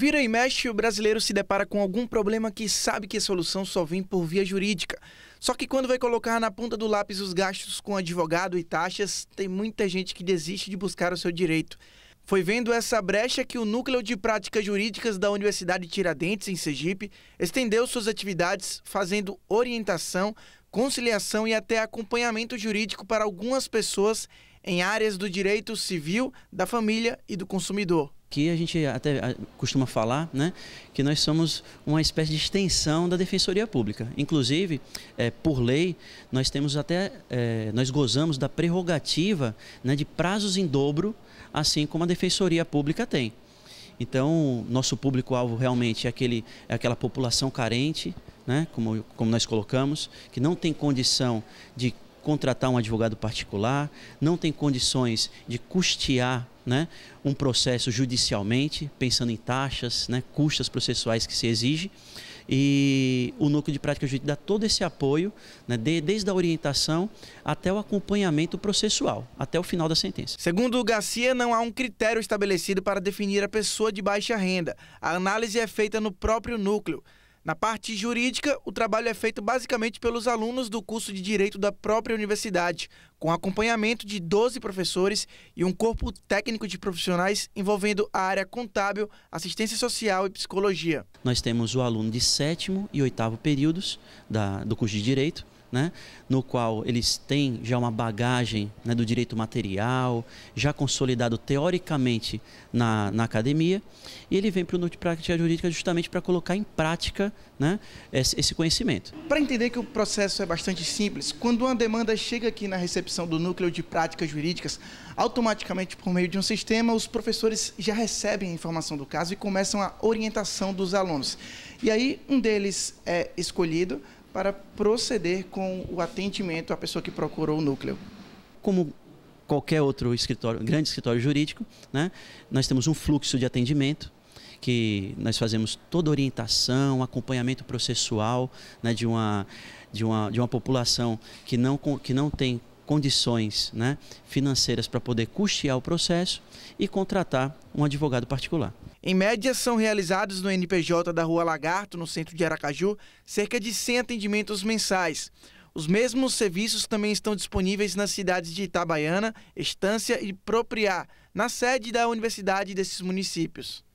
Vira e mexe, o brasileiro se depara com algum problema que sabe que a solução só vem por via jurídica. Só que quando vai colocar na ponta do lápis os gastos com advogado e taxas, tem muita gente que desiste de buscar o seu direito. Foi vendo essa brecha que o Núcleo de Práticas Jurídicas da Universidade Tiradentes, em Sergipe, estendeu suas atividades, fazendo orientação, conciliação e até acompanhamento jurídico para algumas pessoas em áreas do direito civil, da família e do consumidor que a gente até ah, costuma falar, né, que nós somos uma espécie de extensão da Defensoria Pública. Inclusive, é, por lei, nós temos até, é, nós gozamos da prerrogativa né, de prazos em dobro, assim como a Defensoria Pública tem. Então, nosso público-alvo realmente é, aquele, é aquela população carente, né, como, como nós colocamos, que não tem condição de contratar um advogado particular, não tem condições de custear né, um processo judicialmente, pensando em taxas, né, custas processuais que se exige. E o núcleo de prática jurídica dá todo esse apoio, né, de, desde a orientação até o acompanhamento processual, até o final da sentença. Segundo o Garcia, não há um critério estabelecido para definir a pessoa de baixa renda. A análise é feita no próprio núcleo. Na parte jurídica, o trabalho é feito basicamente pelos alunos do curso de Direito da própria universidade, com acompanhamento de 12 professores e um corpo técnico de profissionais envolvendo a área contábil, assistência social e psicologia. Nós temos o aluno de sétimo e oitavo períodos da, do curso de Direito, né? no qual eles têm já uma bagagem né, do direito material, já consolidado teoricamente na, na academia, e ele vem para o núcleo de Prática Jurídica justamente para colocar em prática né, esse conhecimento. Para entender que o processo é bastante simples, quando uma demanda chega aqui na recepção do Núcleo de Práticas Jurídicas, automaticamente por meio de um sistema, os professores já recebem a informação do caso e começam a orientação dos alunos. E aí um deles é escolhido para proceder com o atendimento à pessoa que procurou o núcleo. Como qualquer outro escritório, grande escritório jurídico, né, nós temos um fluxo de atendimento que nós fazemos toda orientação, acompanhamento processual né, de, uma, de, uma, de uma população que não, que não tem condições né, financeiras para poder custear o processo e contratar um advogado particular. Em média, são realizados no NPJ da Rua Lagarto, no centro de Aracaju, cerca de 100 atendimentos mensais. Os mesmos serviços também estão disponíveis nas cidades de Itabaiana, Estância e Propriá, na sede da universidade desses municípios.